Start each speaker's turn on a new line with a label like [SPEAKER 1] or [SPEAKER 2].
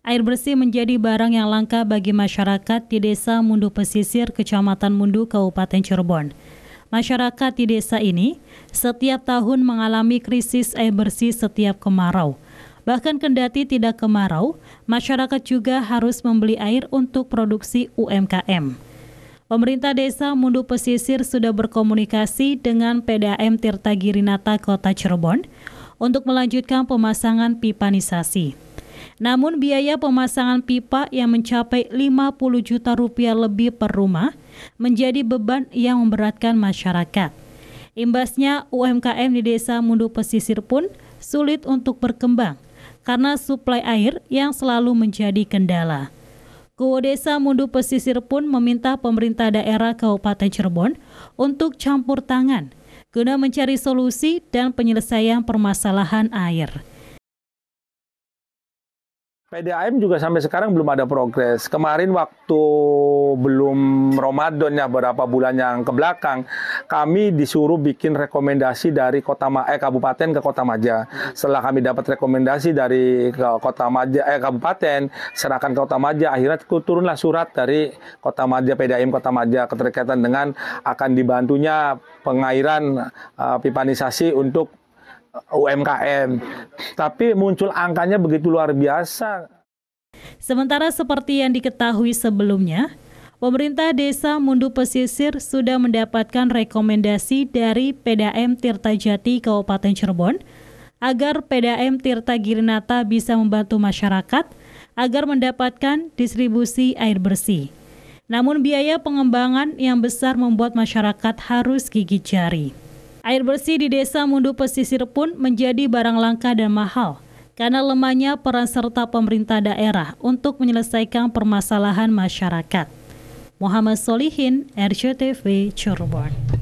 [SPEAKER 1] Air bersih menjadi barang yang langka bagi masyarakat di Desa Mundu Pesisir, Kecamatan Mundu, Kabupaten Cirebon. Masyarakat di desa ini setiap tahun mengalami krisis air bersih setiap kemarau. Bahkan kendati tidak kemarau, masyarakat juga harus membeli air untuk produksi UMKM. Pemerintah desa Mundu Pesisir sudah berkomunikasi dengan PDAM Tirta Girinata Kota Cirebon untuk melanjutkan pemasangan pipanisasi. Namun biaya pemasangan pipa yang mencapai 50 juta rupiah lebih per rumah menjadi beban yang memberatkan masyarakat. Imbasnya UMKM di desa Mundu Pesisir pun sulit untuk berkembang karena suplai air yang selalu menjadi kendala. Kuo Desa Mundu Pesisir pun meminta pemerintah daerah Kabupaten Cirebon untuk campur tangan guna mencari solusi dan penyelesaian permasalahan air.
[SPEAKER 2] PDAM juga sampai sekarang belum ada progres. Kemarin waktu belum Ramadan ya beberapa bulan yang ke belakang, kami disuruh bikin rekomendasi dari kota Ma eh kabupaten ke kota Maja. Setelah kami dapat rekomendasi dari kota Maja eh kabupaten serahkan ke kota Maja, akhirnya turunlah surat dari kota Maja PDAM kota Maja keterkaitan dengan akan dibantunya pengairan uh, pipanisasi untuk UMKM. Tapi muncul angkanya begitu luar biasa.
[SPEAKER 1] Sementara seperti yang diketahui sebelumnya, pemerintah desa Mundu Pesisir sudah mendapatkan rekomendasi dari PDAM Tirta Jati Kabupaten Cirebon agar PDAM Tirta Girinata bisa membantu masyarakat agar mendapatkan distribusi air bersih. Namun biaya pengembangan yang besar membuat masyarakat harus gigit jari. Air bersih di desa Mundu Pesisir pun menjadi barang langka dan mahal karena lemahnya peran serta pemerintah daerah untuk menyelesaikan permasalahan masyarakat. Muhammad Solihin, RCTV Cirebon.